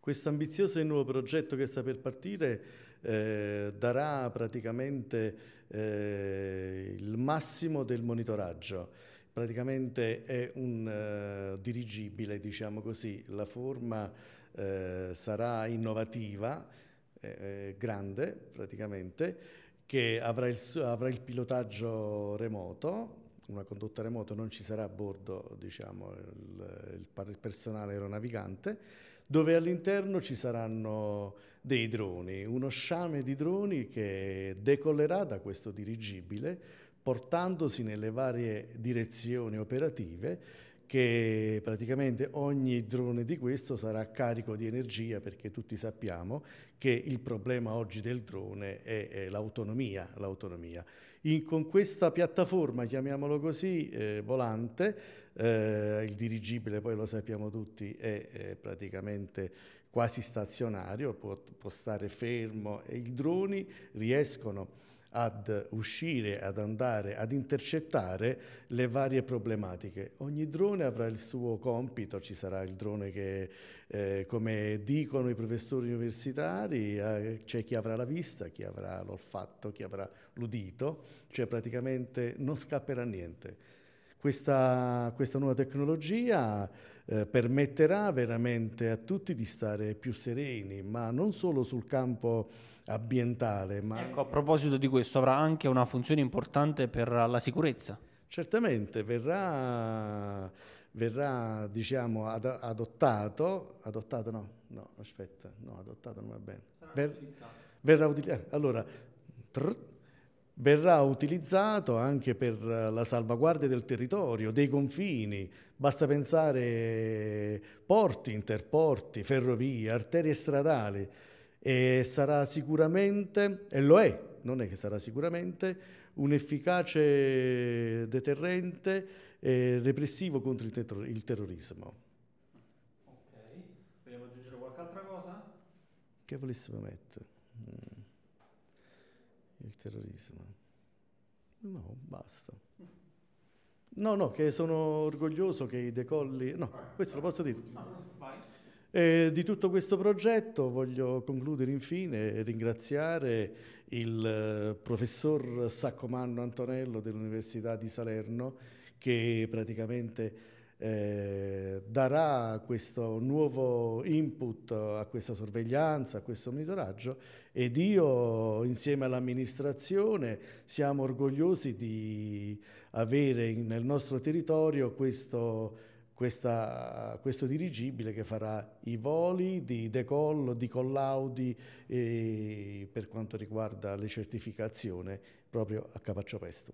Questo ambizioso e nuovo progetto che sta per partire eh, darà praticamente eh, il massimo del monitoraggio. Praticamente è un eh, dirigibile, diciamo così, la forma eh, sarà innovativa, eh, eh, grande praticamente, che avrà il, avrà il pilotaggio remoto, una condotta remota, non ci sarà a bordo diciamo, il, il personale aeronavigante, dove all'interno ci saranno dei droni, uno sciame di droni che decollerà da questo dirigibile portandosi nelle varie direzioni operative che praticamente ogni drone di questo sarà carico di energia perché tutti sappiamo che il problema oggi del drone è, è l'autonomia. con questa piattaforma, chiamiamolo così, eh, volante, eh, il dirigibile poi lo sappiamo tutti è, è praticamente quasi stazionario, può, può stare fermo e i droni riescono ad uscire, ad andare, ad intercettare le varie problematiche. Ogni drone avrà il suo compito, ci sarà il drone che, eh, come dicono i professori universitari, eh, c'è chi avrà la vista, chi avrà l'olfatto, chi avrà l'udito, cioè praticamente non scapperà niente. Questa, questa nuova tecnologia eh, permetterà veramente a tutti di stare più sereni, ma non solo sul campo ambientale. Ma... Ecco, a proposito di questo, avrà anche una funzione importante per la sicurezza. Certamente, verrà, verrà diciamo, ad, adottato, adottato no, no, aspetta, no, adottato non va bene. Verrà utilizzato. Verrà utilizzato. Eh, allora, trrr, verrà utilizzato anche per eh, la salvaguardia del territorio, dei confini, basta pensare eh, porti, interporti, ferrovie, arterie stradali e sarà sicuramente, e lo è, non è che sarà sicuramente, un efficace deterrente eh, repressivo contro il, ter il terrorismo. Ok, vogliamo aggiungere qualche altra cosa? Che volessimo mettere? Mm. Il terrorismo. No, basta. No, no, che sono orgoglioso che i decolli... No, questo lo posso dire. E eh, di tutto questo progetto voglio concludere infine ringraziare il eh, professor Saccomanno Antonello dell'Università di Salerno che praticamente eh, darà questo nuovo input a questa sorveglianza, a questo monitoraggio ed io insieme all'amministrazione siamo orgogliosi di avere nel nostro territorio questo, questa, questo dirigibile che farà i voli di decollo, di collaudi e eh, per quanto riguarda le certificazioni proprio a Capaccio Pesto.